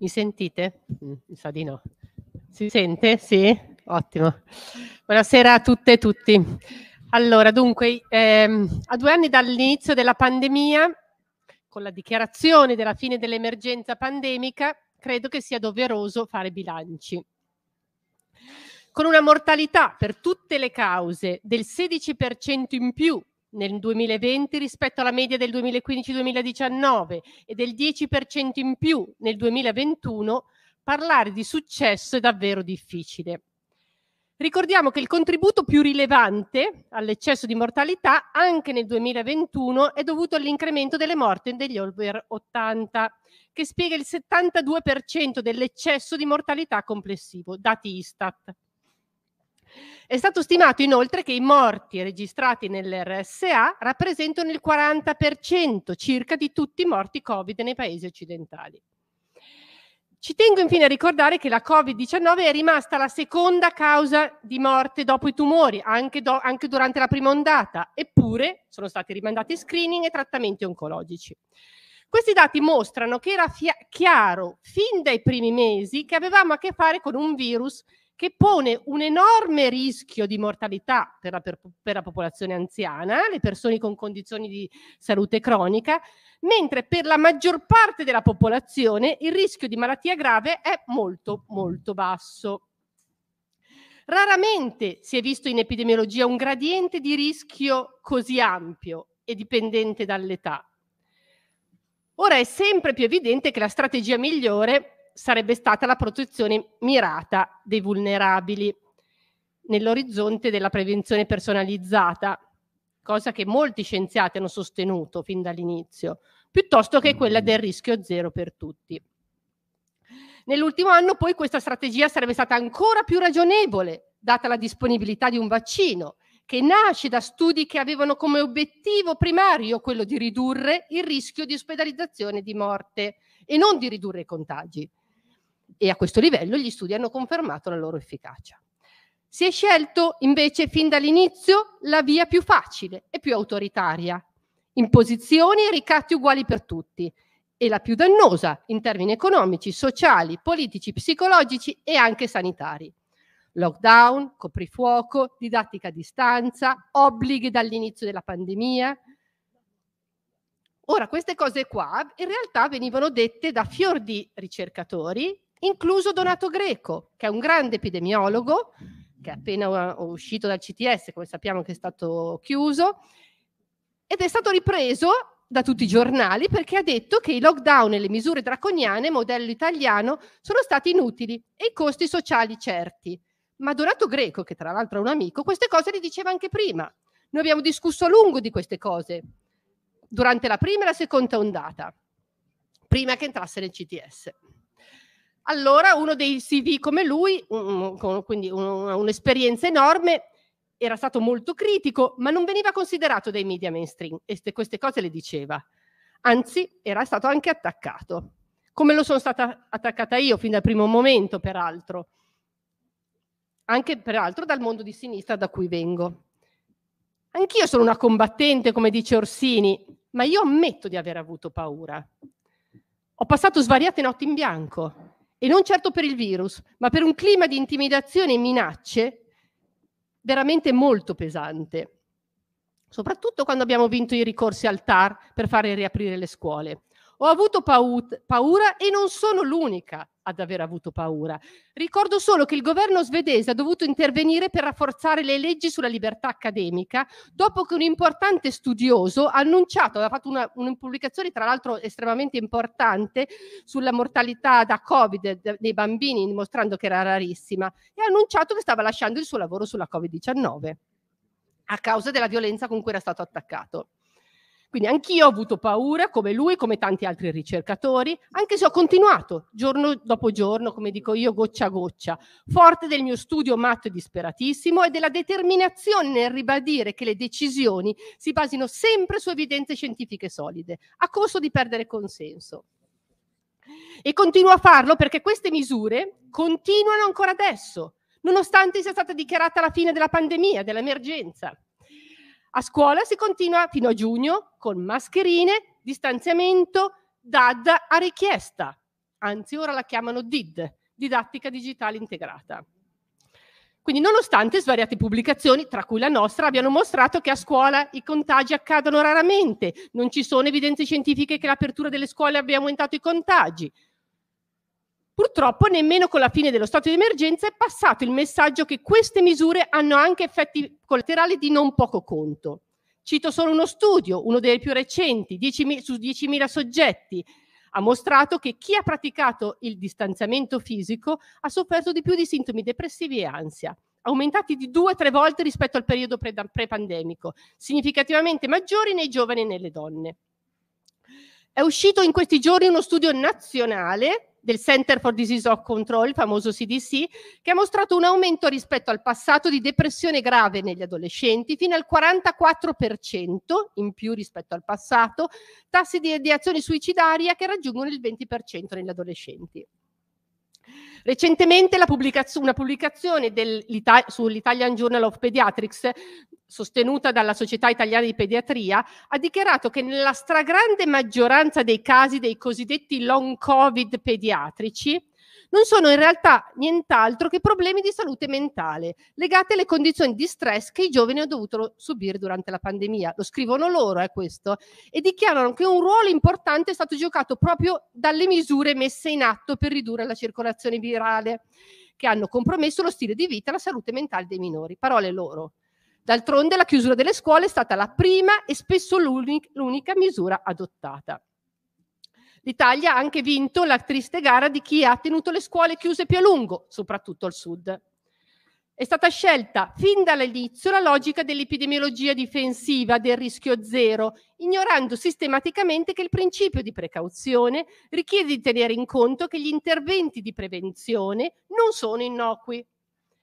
Mi sentite? Mm, mi sa di no. Si sente? Sì? Ottimo. Buonasera a tutte e tutti. Allora, dunque, ehm, a due anni dall'inizio della pandemia, con la dichiarazione della fine dell'emergenza pandemica, credo che sia doveroso fare bilanci. Con una mortalità per tutte le cause del 16% in più nel 2020 rispetto alla media del 2015-2019 e del 10% in più nel 2021, parlare di successo è davvero difficile. Ricordiamo che il contributo più rilevante all'eccesso di mortalità anche nel 2021 è dovuto all'incremento delle morte degli over 80, che spiega il 72% dell'eccesso di mortalità complessivo, dati Istat. È stato stimato inoltre che i morti registrati nell'RSA rappresentano il 40% circa di tutti i morti Covid nei paesi occidentali. Ci tengo infine a ricordare che la Covid-19 è rimasta la seconda causa di morte dopo i tumori, anche, do- anche, durante la prima ondata, eppure sono stati rimandati screening e trattamenti oncologici. Questi dati mostrano che era fia- chiaro fin dai primi mesi che avevamo a che fare con un virus che pone un enorme rischio di mortalità per la, per, per la, popolazione anziana, le persone con condizioni di salute cronica, mentre per la maggior parte della popolazione il rischio di malattia grave è molto molto basso. Raramente si è visto in epidemiologia un gradiente di rischio così ampio e dipendente dall'età. Ora è sempre più evidente che la strategia migliore sarebbe stata la protezione mirata dei vulnerabili nell'orizzonte della prevenzione personalizzata, cosa che molti scienziati hanno sostenuto fin dall'inizio, piuttosto che quella del rischio zero per tutti. Nell'ultimo anno poi questa strategia sarebbe stata ancora più ragionevole, data la disponibilità di un vaccino, che nasce da studi che avevano come obiettivo primario quello di ridurre il rischio di ospedalizzazione e di morte e non di ridurre i contagi e a questo livello gli studi hanno confermato la loro efficacia. Si è scelto invece fin dall'inizio la via più facile e più autoritaria, imposizioni e ricatti uguali per tutti, e la più dannosa in termini economici, sociali, politici, psicologici e anche sanitari. Lockdown, coprifuoco, didattica a distanza, obblighi dall'inizio della pandemia. Ora, queste cose qua in realtà venivano dette da fior di ricercatori incluso Donato Greco, che è un grande epidemiologo, che è appena uscito dal CTS, come sappiamo che è stato chiuso, ed è stato ripreso da tutti i giornali perché ha detto che i lockdown e le misure draconiane, modello italiano, sono stati inutili e i costi sociali certi. Ma Donato Greco, che tra l'altro è un amico, queste cose le diceva anche prima. Noi abbiamo discusso a lungo di queste cose durante la prima e la seconda ondata, prima che entrasse nel CTS. Allora uno dei CV come lui, mm, mm, quindi un'esperienza enorme, era stato molto critico, ma non veniva considerato dai media mainstream e queste cose le diceva. Anzi, era stato anche attaccato, come lo sono stata attaccata io fin dal primo momento, peraltro, anche peraltro dal mondo di sinistra da cui vengo. Anch'io sono una combattente, come dice Orsini, ma io ammetto di aver avuto paura. Ho passato svariate notti in bianco, e non certo per il virus, ma per un clima di intimidazione e minacce veramente molto pesante, soprattutto quando abbiamo vinto i ricorsi al TAR per fare riaprire le scuole. Ho avuto paura e non sono l'unica ad aver avuto paura. Ricordo solo che il governo svedese ha dovuto intervenire per rafforzare le leggi sulla libertà accademica dopo che un importante studioso ha annunciato, ha fatto una, una pubblicazione tra l'altro estremamente importante sulla mortalità da Covid dei bambini, dimostrando che era rarissima, e ha annunciato che stava lasciando il suo lavoro sulla Covid-19 a causa della violenza con cui era stato attaccato. Quindi anch'io ho avuto paura, come lui, come tanti altri ricercatori, anche se ho continuato giorno dopo giorno, come dico io, goccia a goccia, forte del mio studio matto e disperatissimo e della determinazione nel ribadire che le decisioni si basino sempre su evidenze scientifiche solide, a costo di perdere consenso. E continuo a farlo perché queste misure continuano ancora adesso, nonostante sia stata dichiarata la fine della pandemia, dell'emergenza. A scuola si continua fino a giugno con mascherine, distanziamento, DAD a richiesta, anzi ora la chiamano DID, didattica digitale integrata. Quindi nonostante svariate pubblicazioni, tra cui la nostra, abbiano mostrato che a scuola i contagi accadono raramente, non ci sono evidenze scientifiche che l'apertura delle scuole abbia aumentato i contagi, Purtroppo nemmeno con la fine dello stato di emergenza è passato il messaggio che queste misure hanno anche effetti collaterali di non poco conto. Cito solo uno studio, uno dei più recenti, 10.000, su 10.000 soggetti, ha mostrato che chi ha praticato il distanziamento fisico ha sofferto di più di sintomi depressivi e ansia, aumentati di due o tre volte rispetto al periodo pre-pandemico, significativamente maggiori nei giovani e nelle donne. È uscito in questi giorni uno studio nazionale del Center for Disease of Control, il famoso CDC, che ha mostrato un aumento rispetto al passato di depressione grave negli adolescenti fino al 44% in più rispetto al passato, tassi di, di azione suicidaria che raggiungono il 20% negli adolescenti. Recentemente pubblicazio- una pubblicazione sull'Italian Journal of Pediatrics sostenuta dalla Società Italiana di Pediatria, ha dichiarato che nella stragrande maggioranza dei casi dei cosiddetti long covid pediatrici non sono in realtà nient'altro che problemi di salute mentale legati alle condizioni di stress che i giovani hanno dovuto subire durante la pandemia. Lo scrivono loro, è eh, questo, e dichiarano che un ruolo importante è stato giocato proprio dalle misure messe in atto per ridurre la circolazione virale che hanno compromesso lo stile di vita e la salute mentale dei minori. Parole loro. D'altronde la chiusura delle scuole è stata la prima e spesso l'unica, l'unica misura adottata. L'Italia ha anche vinto la triste gara di chi ha tenuto le scuole chiuse più a lungo, soprattutto al sud. È stata scelta fin dall'inizio la logica dell'epidemiologia difensiva del rischio zero, ignorando sistematicamente che il principio di precauzione richiede di tenere in conto che gli interventi di prevenzione non sono innocui.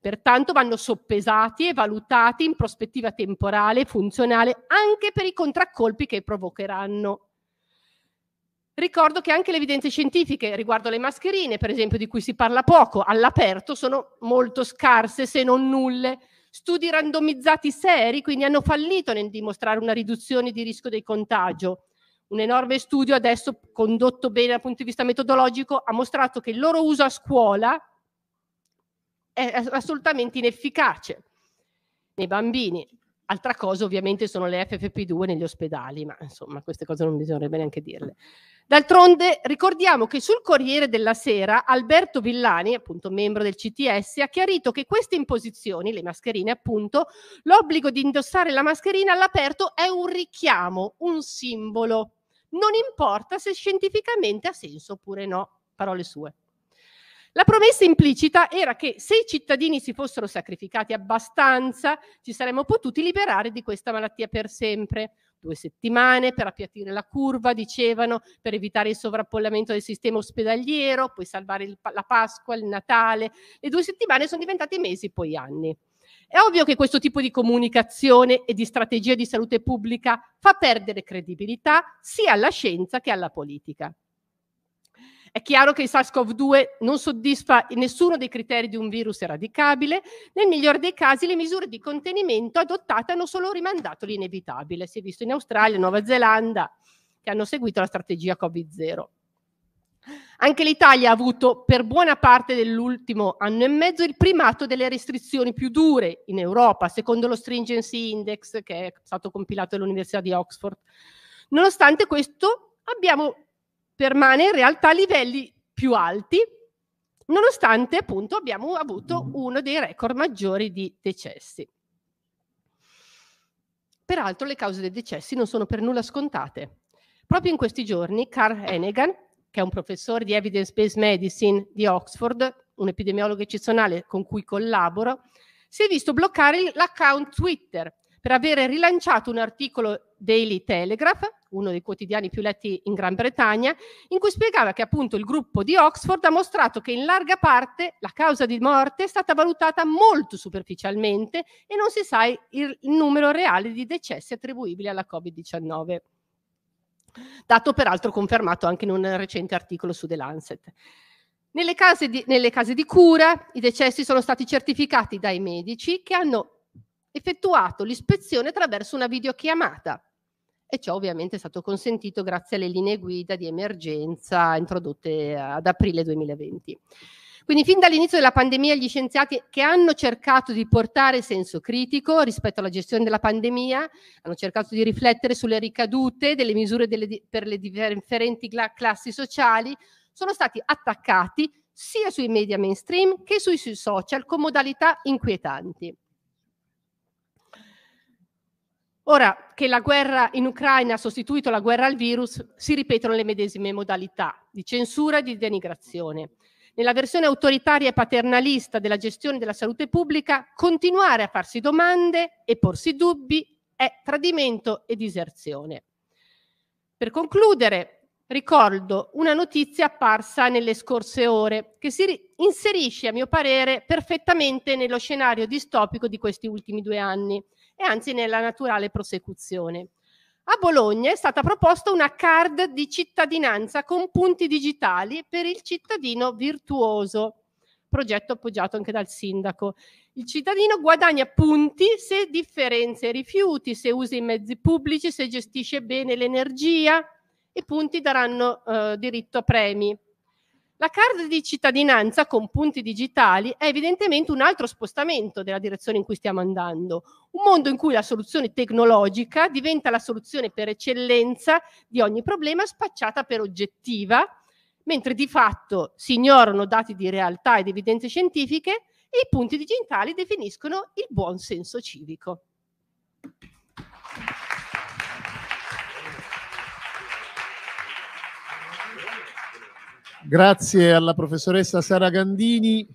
Pertanto vanno soppesati e valutati in prospettiva temporale e funzionale anche per i contraccolpi che provocheranno. Ricordo che anche le evidenze scientifiche riguardo le mascherine, per esempio, di cui si parla poco, all'aperto sono molto scarse se non nulle. Studi randomizzati seri quindi hanno fallito nel dimostrare una riduzione di rischio del contagio. Un enorme studio adesso condotto bene dal punto di vista metodologico ha mostrato che il loro uso a scuola è assolutamente inefficace nei bambini. Altra cosa ovviamente sono le FFP2 negli ospedali, ma insomma queste cose non bisognerebbe neanche dirle. D'altronde ricordiamo che sul Corriere della Sera Alberto Villani, appunto membro del CTS, ha chiarito che queste imposizioni, le mascherine appunto, l'obbligo di indossare la mascherina all'aperto è un richiamo, un simbolo. Non importa se scientificamente ha senso oppure no. Parole sue. La promessa implicita era che se i cittadini si fossero sacrificati abbastanza, ci saremmo potuti liberare di questa malattia per sempre. Due settimane per appiattire la curva, dicevano, per evitare il sovrappollamento del sistema ospedaliero, poi salvare il, la Pasqua, il Natale. Le due settimane sono diventate mesi, poi anni. È ovvio che questo tipo di comunicazione e di strategia di salute pubblica fa perdere credibilità sia alla scienza che alla politica. È chiaro che il SARS-CoV-2 non soddisfa nessuno dei criteri di un virus eradicabile. Nel migliore dei casi le misure di contenimento adottate hanno solo rimandato l'inevitabile. Si è visto in Australia, Nuova Zelanda, che hanno seguito la strategia Covid-0. Anche l'Italia ha avuto per buona parte dell'ultimo anno e mezzo il primato delle restrizioni più dure in Europa, secondo lo Stringency Index che è stato compilato dall'Università di Oxford. Nonostante questo, abbiamo permane in realtà a livelli più alti, nonostante appunto abbiamo avuto mm. uno dei record maggiori di decessi. Peraltro le cause dei decessi non sono per nulla scontate. Proprio in questi giorni Carl Hennigan, che è un professore di evidence-based medicine di Oxford, un epidemiologo eccezionale con cui collaboro, si è visto bloccare l'account Twitter per avere rilanciato un articolo Daily Telegraph, uno dei quotidiani più letti in Gran Bretagna, in cui spiegava che appunto il gruppo di Oxford ha mostrato che in larga parte la causa di morte è stata valutata molto superficialmente e non si sa il numero reale di decessi attribuibili alla Covid-19 dato peraltro confermato anche in un recente articolo su The Lancet. Nelle case, di, nelle case di, cura i decessi sono stati certificati dai medici che hanno effettuato l'ispezione attraverso una videochiamata e ciò ovviamente è stato consentito grazie alle linee guida di emergenza introdotte ad aprile 2020. Quindi fin dall'inizio della pandemia gli scienziati che hanno cercato di portare senso critico rispetto alla gestione della pandemia, hanno cercato di riflettere sulle ricadute delle misure delle, per le differenti classi sociali, sono stati attaccati sia sui media mainstream che sui, sui social con modalità inquietanti. Ora che la guerra in Ucraina ha sostituito la guerra al virus, si ripetono le medesime modalità di censura e di denigrazione. Nella versione autoritaria e paternalista della gestione della salute pubblica, continuare a farsi domande e porsi dubbi è tradimento e diserzione. Per concludere, ricordo una notizia apparsa nelle scorse ore che si inserisce, a mio parere, perfettamente nello scenario distopico di questi ultimi due anni – e anzi nella naturale prosecuzione. A Bologna è stata proposta una card di cittadinanza con punti digitali per il cittadino virtuoso, progetto appoggiato anche dal sindaco. Il cittadino guadagna punti se differenzia i rifiuti, se usa i mezzi pubblici, se gestisce bene l'energia. I punti daranno eh, diritto a premi. La carta di cittadinanza con punti digitali è evidentemente un altro spostamento della direzione in cui stiamo andando, un mondo in cui la soluzione tecnologica diventa la soluzione per eccellenza di ogni problema spacciata per oggettiva, mentre di fatto si ignorano dati di realtà ed evidenze scientifiche e i punti digitali definiscono il buon senso civico. Grazie alla professoressa Sara Gandini.